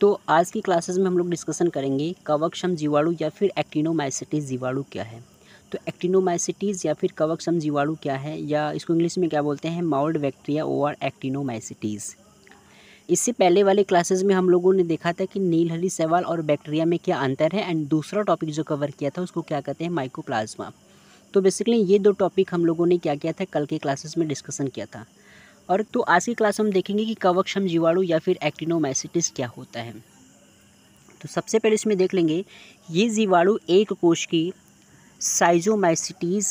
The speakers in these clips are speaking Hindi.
तो आज की क्लासेस में हम लोग डिस्कशन करेंगे कवकसम जीवाणु या फिर एक्टिनोमाइसिटीज जीवाणु क्या है तो एक्टिनोमाइसिटीज या फिर कवकसम जीवाणु क्या है या इसको इंग्लिश में क्या बोलते हैं माउल्ड बैक्टीरिया ओवर एक्टिनोमाइसिटीज़ इससे पहले वाले क्लासेस में हम लोगों ने देखा था कि नीलहरी सवाल और बैक्टीरिया में क्या अंतर है एंड दूसरा टॉपिक जो कवर किया था उसको क्या कहते हैं माइकोप्लाज्मा तो बेसिकली ये दो टॉपिक हम लोगों ने क्या किया था कल के क्लासेस में डिस्कशन किया था और तो आज की क्लास हम देखेंगे कि कवकक्षम जीवाणु या फिर एक्टिनोमाइसिटिस क्या होता है तो सबसे पहले इसमें देख लेंगे ये जीवाणु एक कोश की साइजोमाइसिटीज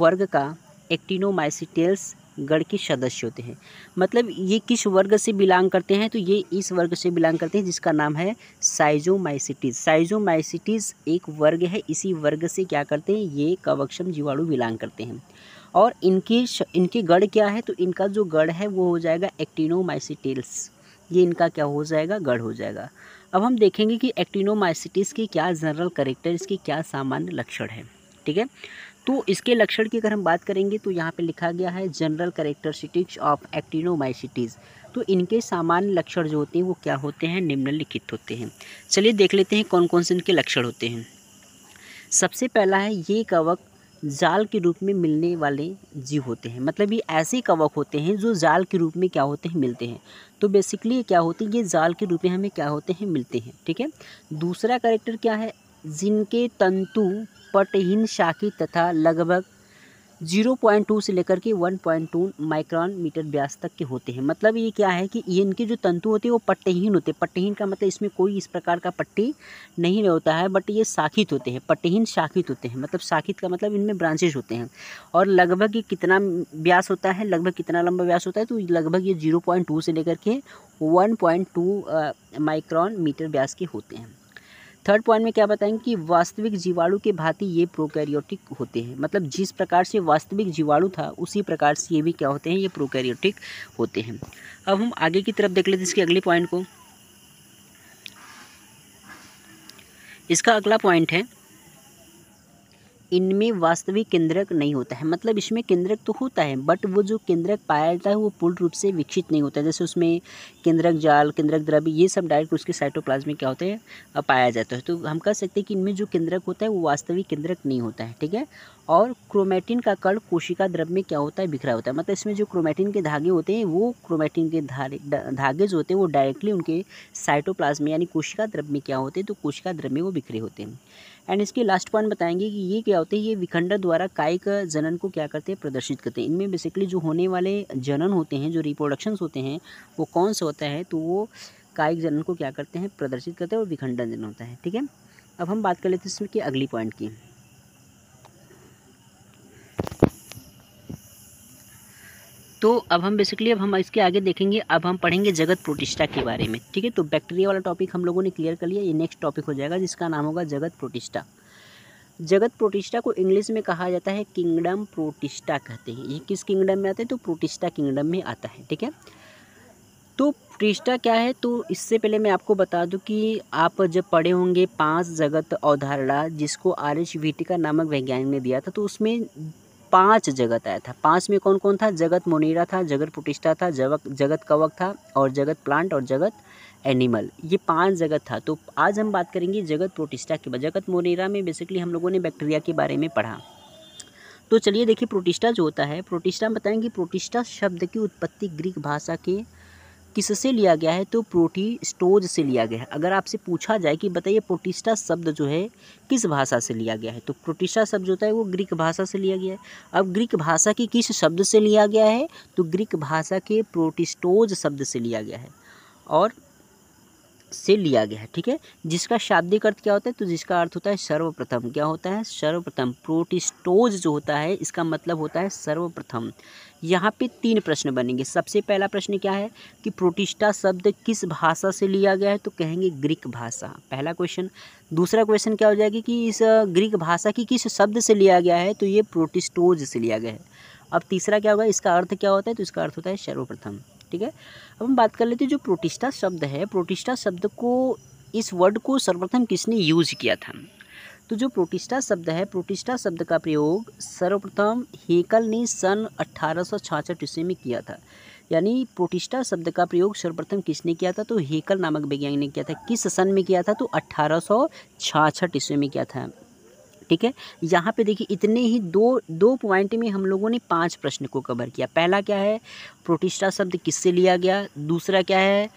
वर्ग का एक्टिनोमाइसिटेल्स गण के सदस्य होते हैं मतलब ये किस वर्ग से बिलोंग करते हैं तो ये इस वर्ग से बिलोंग करते हैं जिसका नाम है साइजोमाइसिटीज साइजोमाइसिटीज एक वर्ग है इसी वर्ग से क्या करते हैं ये कवक्षम जीवाणु बिलोंग करते हैं और इनके इनके गढ़ क्या है तो इनका जो गढ़ है वो हो जाएगा एक्टिनोमाइसिटेल्स ये इनका क्या हो जाएगा गढ़ हो जाएगा अब हम देखेंगे कि एक्टिनोमाइसिटिस की क्या जनरल करेक्टर इसके क्या सामान्य लक्षण है ठीक है तो इसके लक्षण की अगर हम बात करेंगे तो यहाँ पे लिखा गया है जनरल करेक्टरिस्टिक्स ऑफ एक्टिनोमाइसिटीज़ तो इनके सामान्य लक्षण जो होते हैं वो क्या होते हैं निम्नलिखित होते हैं चलिए देख लेते हैं कौन कौन से इनके लक्षण होते हैं सबसे पहला है ये कवक जाल के रूप में मिलने वाले जीव होते हैं मतलब ये ऐसे कवक होते हैं जो जाल के रूप में क्या होते हैं मिलते हैं तो बेसिकली ये क्या होते हैं ये जाल के रूप में हमें क्या होते हैं मिलते हैं ठीक है दूसरा करेक्टर क्या है जिनके तंतु पटहीन शाखी तथा लगभग 0.2 से लेकर के 1.2 माइक्रोन मीटर व्यास तक के होते हैं मतलब ये क्या है कि ये इनके जो तंतु होते हैं वो पट्टहीन होते हैं पट्टहीन का मतलब इसमें कोई इस प्रकार का पट्टी नहीं होता है बट ये शाखित होते हैं पट्टहीन शाखित होते हैं मतलब शाखित का मतलब इनमें ब्रांचेज होते हैं और लगभग ये कितना व्यास होता है लगभग कितना लंबा व्यास होता है तो लगभग ये जीरो से लेकर के वन माइक्रॉन मीटर व्यास के होते हैं थर्ड पॉइंट में क्या बताएंगे कि वास्तविक जीवाणु के भांति ये प्रोकैरियोटिक होते हैं मतलब जिस प्रकार से वास्तविक जीवाणु था उसी प्रकार से ये भी क्या होते हैं ये प्रोकैरियोटिक होते हैं अब हम आगे की तरफ देख लेते हैं इसके अगले पॉइंट को इसका अगला पॉइंट है इनमें वास्तविक केंद्रक नहीं होता है मतलब इसमें केंद्रक तो होता है बट वो जो केंद्रक पाया जाता है वो पूर्ण रूप से विकसित नहीं होता है जैसे उसमें केंद्रक जाल केंद्रक द्रव्य ये सब डायरेक्ट उसके साइटोप्लाज्म में क्या होते हैं पाया जाता है तो हम कह सकते हैं कि इनमें जो केंद्रक होता है वो वास्तविक केंद्रक नहीं होता है ठीक है और क्रोमेटिन का कण कोशिका द्रव में क्या होता है बिखरा होता है मतलब इसमें जो क्रोमेटिन के धागे होते हैं वो क्रोमेटिन के धागे जो होते हैं वो डायरेक्टली उनके साइटोप्लाज्म यानी कोशिका द्रव में क्या होते हैं तो कोशिका द्रव में वो बिखरे होते हैं एंड इसके लास्ट पॉइंट बताएंगे कि ये क्या होते हैं ये विखंडन द्वारा कायिक जनन को क्या करते हैं प्रदर्शित करते हैं इनमें बेसिकली जो होने वाले जनन होते हैं जो रिप्रोडक्शन होते हैं वो कौन सा होता है तो वो कायिक जनन को क्या करते हैं प्रदर्शित करते हैं और विखंडन जनन होता है ठीक है अब हम बात कर लेते हैं इसमें कि अगली पॉइंट की तो अब हम बेसिकली अब हम इसके आगे देखेंगे अब हम पढ़ेंगे जगत प्रोटिष्ठा के बारे में ठीक है तो बैक्टीरिया वाला टॉपिक हम लोगों ने क्लियर कर लिया ये नेक्स्ट टॉपिक हो जाएगा जिसका नाम होगा जगत प्रोटिष्ठा जगत प्रोटिष्ठा को इंग्लिश में कहा जाता है किंगडम प्रोटिस्टा कहते हैं ये किस किंगडम में आते हैं तो प्रोटिस्टा किंगडम में आता है ठीक है तो प्रोटिष्ठा क्या है तो इससे पहले मैं आपको बता दूं कि आप जब पढ़े होंगे पांच जगत अवधारणा जिसको आर एच वीटिका नामक वैज्ञानिक ने दिया था तो उसमें पांच जगत आया था पांच में कौन कौन था जगत मोनेरा था जगत प्रोटिस्टा था जगत जगत कवक था और जगत प्लांट और जगत एनिमल ये पांच जगत था तो आज हम बात करेंगे जगत प्रोटिस्टा के बाद जगत मोनेरा में बेसिकली हम लोगों ने बैक्टीरिया के बारे में पढ़ा तो चलिए देखिए प्रोटिस्टा जो होता है प्रोटिस्टा बताएंगे प्रोटिस्टा शब्द की उत्पत्ति ग्रीक भाषा के किससे लिया गया है तो प्रोटीस्टोज से लिया गया है अगर आपसे पूछा जाए कि बताइए प्रोटिस्टा शब्द जो है किस भाषा से लिया गया है तो प्रोटिस्टा शब्द जो होता है वो ग्रीक भाषा से लिया गया है अब ग्रीक भाषा की किस शब्द से लिया गया है तो ग्रीक भाषा के प्रोटिस्टोज शब्द से लिया गया है और से लिया गया है ठीक है जिसका शाब्दिक अर्थ क्या होता है तो जिसका अर्थ होता है सर्वप्रथम क्या होता है सर्वप्रथम प्रोटिस्टोज जो होता है इसका मतलब होता है सर्वप्रथम यहाँ पे तीन प्रश्न बनेंगे सबसे पहला प्रश्न क्या है कि प्रोटिस्टा शब्द किस भाषा से लिया गया है तो कहेंगे ग्रीक भाषा पहला क्वेश्चन दूसरा क्वेश्चन क्या हो जाएगा कि इस ग्रीक भाषा की किस शब्द से लिया गया है तो ये प्रोटिस्टोज से लिया गया है अब तीसरा क्या होगा इसका अर्थ क्या होता है तो इसका अर्थ होता है सर्वप्रथम ठीक है अब हम बात कर लेते हैं जो प्रोटिस्टा शब्द है प्रोटिस्टा शब्द को इस वर्ड को सर्वप्रथम किसने यूज किया था तो जो प्रोटिस्टा शब्द है प्रोटिस्टा शब्द का प्रयोग सर्वप्रथम हेकल ने सन अट्ठारह ईस्वी में किया था यानी प्रोटिस्टा शब्द का प्रयोग सर्वप्रथम किसने किया था तो हेकल नामक वैज्ञानिक ने किया था किस सन में किया था तो अट्ठारह ईस्वी में किया था ठीक है यहाँ पे देखिए इतने ही दो दो पॉइंट में हम लोगों ने पांच प्रश्न को कवर किया पहला क्या है प्रोटिस्टा शब्द किससे लिया गया दूसरा क्या है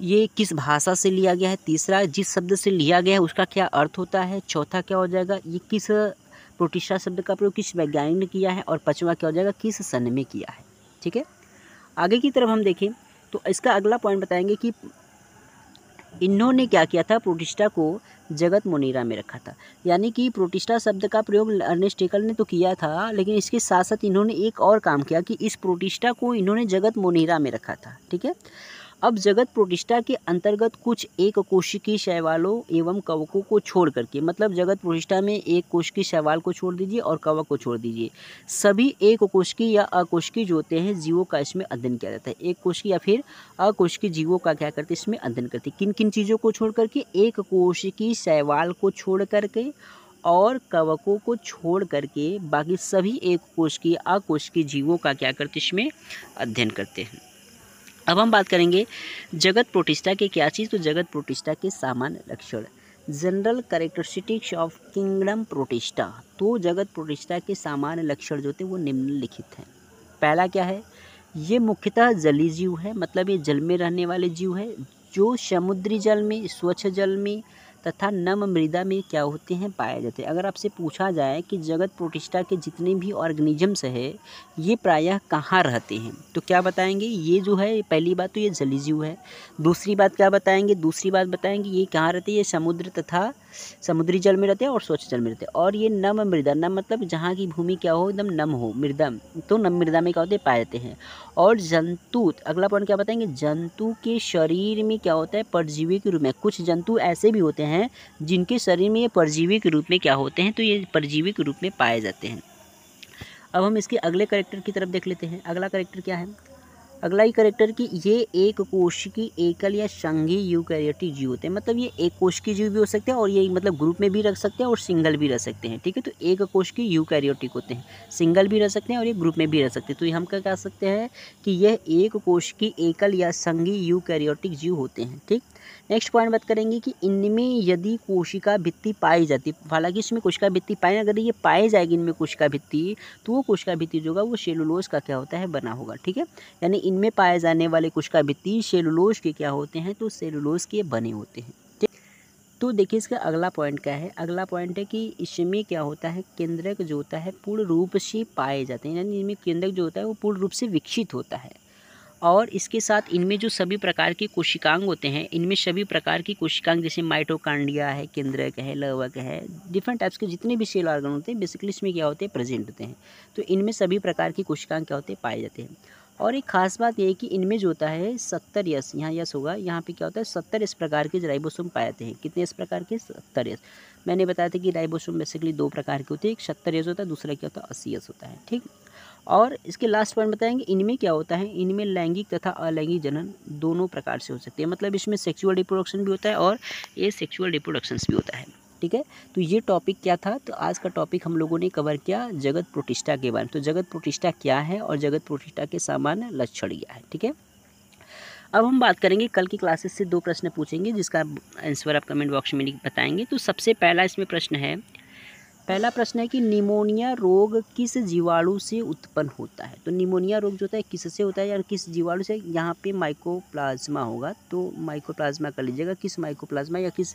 ये किस भाषा से लिया गया है तीसरा जिस शब्द से लिया गया है उसका क्या अर्थ होता है चौथा क्या हो जाएगा ये किस प्रोटिशा शब्द का प्रयोग किस वैज्ञानिक ने किया है और पचवा क्या हो जाएगा किस सन में किया है ठीक है आगे की तरफ हम देखें तो इसका अगला पॉइंट बताएंगे कि इन्होंने क्या किया था प्रोटिस्टा को जगत मुनीरा में रखा था यानी कि प्रोटिस्टा शब्द का प्रयोग अर्नेस्ट ने तो किया था लेकिन इसके साथ साथ इन्होंने एक और काम किया कि इस प्रोटिस्टा को इन्होंने जगत मुनीरा में रखा था ठीक है अब जगत प्रोटिष्ठा के अंतर्गत कुछ एक कोशिकी शैवालों एवं कवकों को छोड़ करके मतलब जगत प्रोटिस्टा में एक कोशिकी शैवाल को छोड़ दीजिए और कवक को छोड़ दीजिए सभी एक कोशिकी या अकोशिकी जो होते हैं जीवों का इसमें अध्ययन किया जाता है एक कोशिकी या फिर अकोशिकी जीवों का क्या करते इसमें अध्ययन करते किन किन चीज़ों को छोड़ करके एक कोशिकी शैवाल को छोड़ करके और कवकों को छोड़ करके बाकी सभी एक कोश की अकोश की जीवों का क्या करते इसमें अध्ययन करते हैं अब हम बात करेंगे जगत प्रोटिष्ठा के क्या चीज़ तो जगत प्रोटिष्ठा के सामान्य लक्षण general characteristics of kingdom Protista तो जगत प्रोटिष्ठा के सामान्य लक्षण जो थे वो निम्नलिखित हैं पहला क्या है ये मुख्यतः जली जीव है मतलब ये जल में रहने वाले जीव है जो समुद्री जल में स्वच्छ जल में तथा नम मृदा में क्या होते हैं पाए जाते हैं अगर आपसे पूछा जाए कि जगत प्रोटिष्ठा के जितने भी ऑर्गेनिजम्स है ये प्रायः कहाँ रहते हैं तो क्या बताएंगे ये जो है पहली बात तो ये जलीजीव है दूसरी बात क्या बताएंगे दूसरी बात बताएंगे ये कहाँ रहते हैं ये समुद्र तथा समुद्री जल में रहते हैं और स्वच्छ जल में रहते हैं और ये नम मृदा नम मतलब जहाँ की भूमि क्या हो एकदम नम हो मृदा तो नम मृदा में क्या होते हैं पाए जाते हैं और जंतु अगला पॉइंट क्या बताएंगे जंतु के शरीर में क्या होता है परजीवी के रूप में कुछ जंतु ऐसे भी होते हैं जिनके शरीर में ये परजीवी के रूप में क्या होते हैं तो ये परजीवी के रूप में पाए जाते हैं अब हम इसके अगले करेक्टर की तरफ देख लेते हैं अगला करेक्टर क्या है अगला ही करेक्टर की ये एक कोश की एकल या संघी यूकैरियोटिक जीव होते हैं मतलब ये एक कोश की जीव भी हो सकते हैं और ये मतलब ग्रुप में भी रख सकते हैं और सिंगल भी रह सकते हैं ठीक है तो एक कोश की यूकैरियोटिक होते हैं सिंगल भी रह सकते हैं और ये ग्रुप में भी रह सकते हैं तो ये हम क्या कह सकते हैं कि यह एक कोश की एकल या संघी यूकैरियोटिक जीव होते हैं ठीक नेक्स्ट पॉइंट बात करेंगे कि इनमें यदि कोशिका भित्ति पाई जाती हालांकि इसमें कोशिका भित्ति पाए अगर ये पाए जाएगी इनमें कोशिका भित्ति तो वो कोशिका भित्ति जो होगा वो सेलुलोज का क्या होता है बना होगा ठीक है यानी इनमें पाए जाने वाले कुशकाभित्तीय सेलुलोज के क्या होते हैं तो सेलुलोज के बने होते हैं ठीक तो देखिए इसका अगला पॉइंट क्या है अगला पॉइंट है कि इसमें क्या होता है केंद्रक जो होता है पूर्ण रूप से पाए जाते हैं यानी इनमें केंद्रक जो होता है वो पूर्ण रूप से विकसित होता है और इसके साथ इनमें जो सभी प्रकार के कोशिकांग होते हैं इनमें सभी प्रकार की कोशिकांग जैसे माइटोकांडिया है केंद्रक है लवक है डिफरेंट टाइप्स के जितने भी सेल ऑर्गन होते हैं बेसिकली इसमें क्या होते हैं प्रेजेंट होते हैं तो इनमें सभी प्रकार की कोशिकांग क्या होते हैं पाए जाते हैं और एक ख़ास बात यह है कि इनमें जो होता है सत्तर यस यहाँ यस होगा यहाँ पे क्या होता है सत्तर इस प्रकार के राइबोसोम पाए जाते हैं कितने इस प्रकार के सत्तर यस मैंने बताया था कि राइबोसोम बेसिकली दो प्रकार के होते हैं एक सत्तर यस होता है दूसरा क्या होता है अस्सी यस होता है ठीक और इसके लास्ट पॉइंट बताएंगे इनमें क्या होता है इनमें लैंगिक तथा अलैंगिक जनन दोनों प्रकार से हो सकते हैं मतलब इसमें सेक्सुअल रिप्रोडक्शन भी होता है और ए सेक्सुअल रिप्रोडक्शन भी होता है ठीक है तो ये टॉपिक क्या था तो आज का टॉपिक हम लोगों ने कवर किया जगत प्रतिष्ठा के बारे में तो जगत प्रतिष्ठा क्या है और जगत प्रतिष्ठा के सामान्य लक्षण क्या है ठीक है अब हम बात करेंगे कल की क्लासेस से दो प्रश्न पूछेंगे जिसका आंसर आप कमेंट बॉक्स में बताएंगे तो सबसे पहला इसमें प्रश्न है पहला प्रश्न है कि निमोनिया रोग किस जीवाणु से उत्पन्न होता है तो निमोनिया रोग जो होता है किससे होता है या किस जीवाणु से यहाँ पे माइकोप्लाज्मा होगा तो माइकोप्लाज्मा कर लीजिएगा किस माइकोप्लाज्मा या किस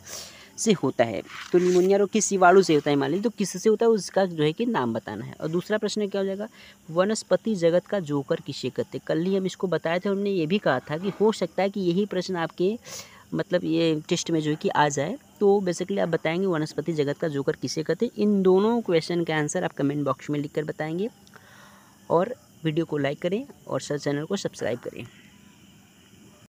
से होता है तो निमोनिया रोग किस जीवाणु से होता है मान लीजिए तो किससे होता है उसका जो है कि नाम बताना है और दूसरा प्रश्न क्या हो जाएगा वनस्पति जगत का जोकर किसे कहते कल ही हम इसको बताए थे हमने ये भी कहा था कि हो सकता है कि यही प्रश्न आपके मतलब ये टेस्ट में जो है कि आ जाए तो बेसिकली आप बताएंगे वनस्पति जगत का जोकर किसे कहते इन दोनों क्वेश्चन के आंसर आप कमेंट बॉक्स में कर बताएंगे और वीडियो को लाइक करें और सर चैनल को सब्सक्राइब करें